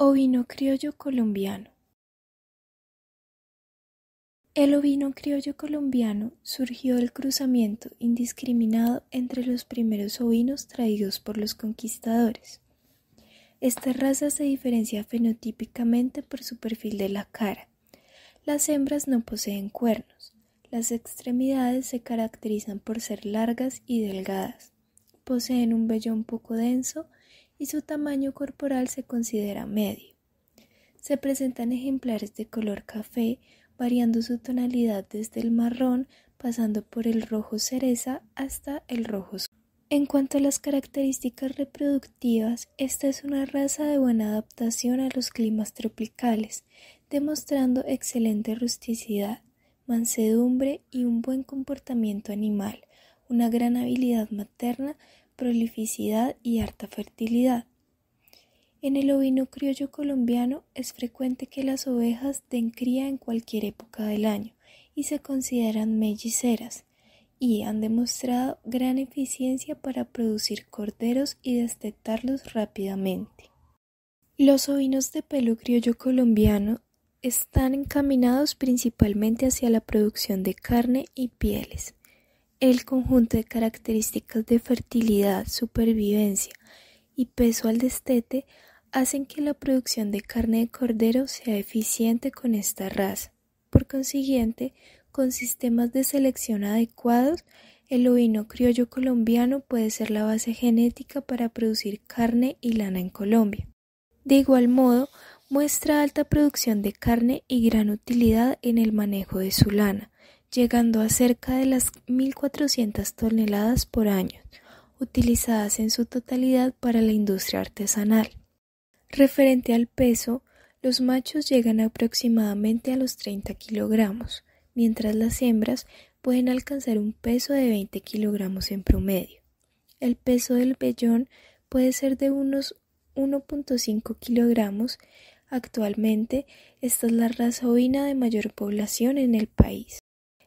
Ovino criollo colombiano El ovino criollo colombiano surgió del cruzamiento indiscriminado entre los primeros ovinos traídos por los conquistadores. Esta raza se diferencia fenotípicamente por su perfil de la cara. Las hembras no poseen cuernos. Las extremidades se caracterizan por ser largas y delgadas. Poseen un vellón poco denso, y su tamaño corporal se considera medio. Se presentan ejemplares de color café, variando su tonalidad desde el marrón, pasando por el rojo cereza hasta el rojo en cuanto a las características reproductivas, esta es una raza de buena adaptación a los climas tropicales, demostrando excelente rusticidad, mansedumbre y un buen comportamiento animal, una gran habilidad materna prolificidad y harta fertilidad. En el ovino criollo colombiano es frecuente que las ovejas den cría en cualquier época del año y se consideran melliceras y han demostrado gran eficiencia para producir corderos y destetarlos rápidamente. Los ovinos de pelo criollo colombiano están encaminados principalmente hacia la producción de carne y pieles. El conjunto de características de fertilidad, supervivencia y peso al destete hacen que la producción de carne de cordero sea eficiente con esta raza. Por consiguiente, con sistemas de selección adecuados, el ovino criollo colombiano puede ser la base genética para producir carne y lana en Colombia. De igual modo, muestra alta producción de carne y gran utilidad en el manejo de su lana, llegando a cerca de las 1.400 toneladas por año, utilizadas en su totalidad para la industria artesanal. Referente al peso, los machos llegan aproximadamente a los 30 kilogramos, mientras las hembras pueden alcanzar un peso de 20 kilogramos en promedio. El peso del vellón puede ser de unos 1.5 kilogramos. Actualmente, esta es la raza ovina de mayor población en el país.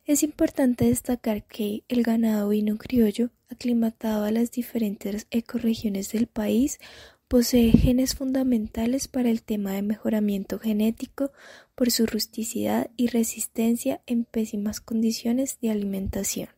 Es importante destacar que el ganado vino criollo, aclimatado a las diferentes ecorregiones del país, posee genes fundamentales para el tema de mejoramiento genético por su rusticidad y resistencia en pésimas condiciones de alimentación.